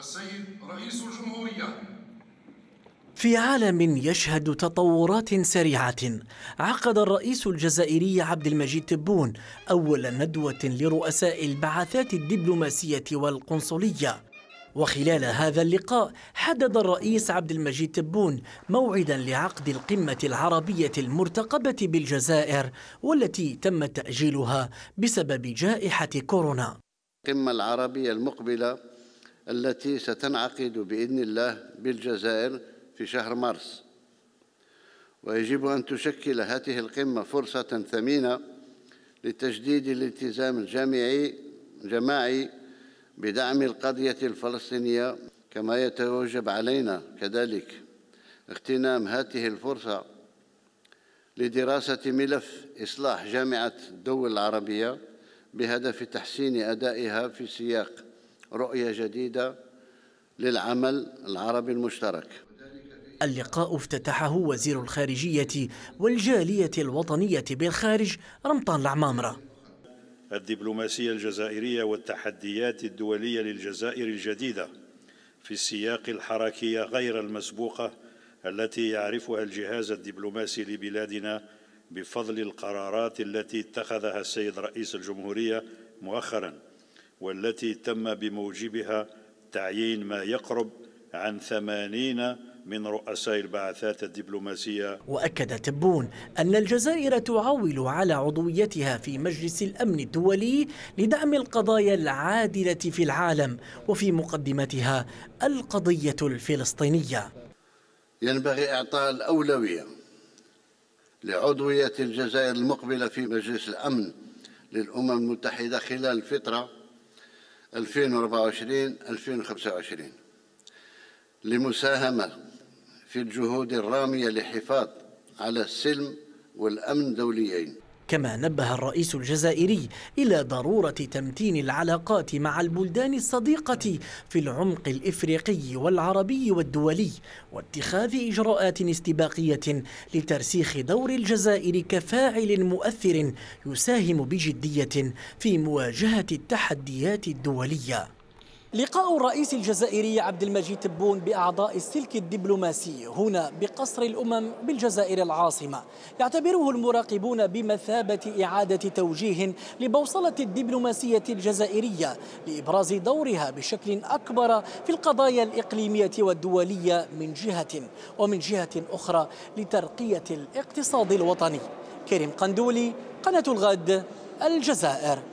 السيد رئيس الجمهورية في عالم يشهد تطورات سريعة عقد الرئيس الجزائري عبد المجيد تبون أول ندوة لرؤساء البعثات الدبلوماسية والقنصلية وخلال هذا اللقاء حدد الرئيس عبد المجيد تبون موعدا لعقد القمة العربية المرتقبة بالجزائر والتي تم تأجيلها بسبب جائحة كورونا القمة العربية المقبلة التي ستنعقد باذن الله بالجزائر في شهر مارس ويجب ان تشكل هذه القمه فرصه ثمينه لتجديد الالتزام الجامعي جماعي بدعم القضيه الفلسطينيه كما يتوجب علينا كذلك اغتنام هذه الفرصه لدراسه ملف اصلاح جامعه الدول العربيه بهدف تحسين ادائها في سياق رؤية جديدة للعمل العربي المشترك اللقاء افتتحه وزير الخارجية والجالية الوطنية بالخارج رمطان العمامرة الدبلوماسية الجزائرية والتحديات الدولية للجزائر الجديدة في السياق الحركية غير المسبوقة التي يعرفها الجهاز الدبلوماسي لبلادنا بفضل القرارات التي اتخذها السيد رئيس الجمهورية مؤخراً والتي تم بموجبها تعيين ما يقرب عن ثمانين من رؤساء البعثات الدبلوماسية وأكد تبون أن الجزائر تعول على عضويتها في مجلس الأمن الدولي لدعم القضايا العادلة في العالم وفي مقدمتها القضية الفلسطينية ينبغي إعطاء الأولوية لعضوية الجزائر المقبلة في مجلس الأمن للأمم المتحدة خلال فترة 2024-2025 لمساهمة في الجهود الرامية لحفاظ على السلم والأمن دوليين كما نبه الرئيس الجزائري إلى ضرورة تمتين العلاقات مع البلدان الصديقة في العمق الإفريقي والعربي والدولي واتخاذ إجراءات استباقية لترسيخ دور الجزائر كفاعل مؤثر يساهم بجدية في مواجهة التحديات الدولية لقاء الرئيس الجزائري عبد المجيد تبون بأعضاء السلك الدبلوماسي هنا بقصر الأمم بالجزائر العاصمة يعتبره المراقبون بمثابة إعادة توجيه لبوصلة الدبلوماسية الجزائرية لإبراز دورها بشكل أكبر في القضايا الإقليمية والدولية من جهة ومن جهة أخرى لترقية الاقتصاد الوطني كريم قندولي قناة الغد الجزائر